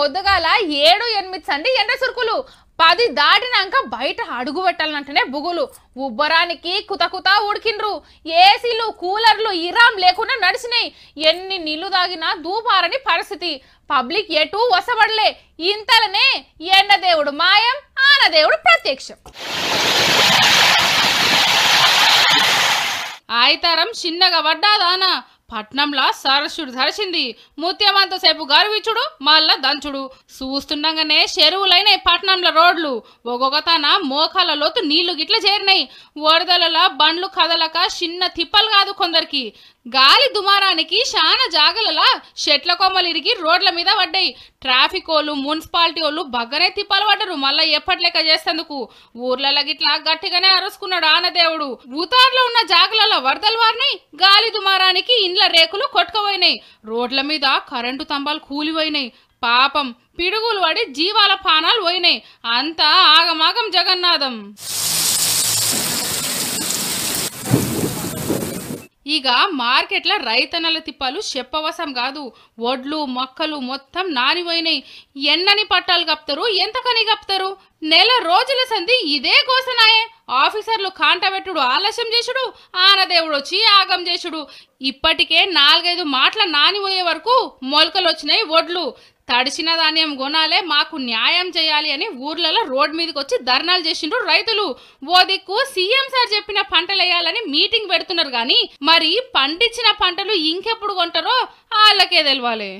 పొద్దుగాల ఏడు ఎనిమిది సండి ఎండ సురుకులు పది దాటినాక బయట అడుగు పెట్టాలంటేనే బుగులు ఉబ్బరానికి కుతకుత ఉడికిండ్రు ఏసీలు కూలర్లు ఇరాం లేకుండా నడిచినాయి ఎన్ని నీళ్లు తాగినా దూపారని పరిస్థితి పబ్లిక్ ఎటు వసబడలే ఇంతలనే ఎండదేవుడు మాయం ఆనదేవుడు ప్రత్యక్షం ఆయితరం చిన్నగా పడ్డాదానా పట్నంలా సరస్సుడు ధరిచింది ముత్యమంతసేపు గర్వించుడు మళ్ళా దంచుడు చూస్తుండగానే చెరువులైనాయి పట్నంల రోడ్లు ఒక్కొక్కతన మోకాల లోతు నీళ్లు గిట్ల చేరినాయి వరదలలా బండ్లు కదలక చిన్న తిప్పలు కాదు కొందరికి గాలి దుమారానికి శానా జాగలలా చెట్ల కొమ్మలు ఇరిగి రోడ్ల మీద పడ్డాయి ట్రాఫిక్ వాళ్ళు మున్సిపాలిటీ వాళ్ళు బగ్గరే తిప్పలు పడ్డరు మళ్ళీ ఎప్పటిలేక చేసేందుకు ఊర్లలో గిట్లా గట్టిగానే అరుసుకున్నాడు ఆనదేవుడు ఉతార్లో ఉన్న జాగలలో వరదలు వారినాయి గాలి దుమారానికి ఇండ్ల రేకులు కొట్టుకుపోయినాయి రోడ్ల మీద కరెంటు తంబాలు కూలిపోయినాయి పాపం పిడుగులు పడి జీవాల పానాలు పోయినాయి అంతా ఆగమాగం జగన్నాథం ఇక మార్కెట్లో రైతన్నల తిప్పాలు చెప్పవసం కాదు వడ్లు మొక్కలు మొత్తం నానిపోయినాయి ఎన్నని పట్టాలు కప్తారు ఎంతకని కప్తారు నెల రోజుల సంధి ఇదే కోసనాయే ఆఫీసర్లు కాంటబెట్టుడు ఆలస్యం చేసుడు ఆనదేవుడు వచ్చి ఆగం చేసుడు ఇప్పటికే నాలుగైదు మాటల నానిపోయే వరకు మొలకలు వచ్చినాయి ఒడ్లు తడిచిన ధాన్యం కొనాలే మాకు న్యాయం చేయాలి అని ఊర్లలో రోడ్ మీదకి వచ్చి ధర్నాలు చేసిండ్రు రైతులు ఓ దిక్కు సీఎం సార్ చెప్పిన పంటలు వేయాలని మీటింగ్ పెడుతున్నారు కానీ మరి పండించిన పంటలు ఇంకెప్పుడు కొంటారో వాళ్ళకే తెలవాలి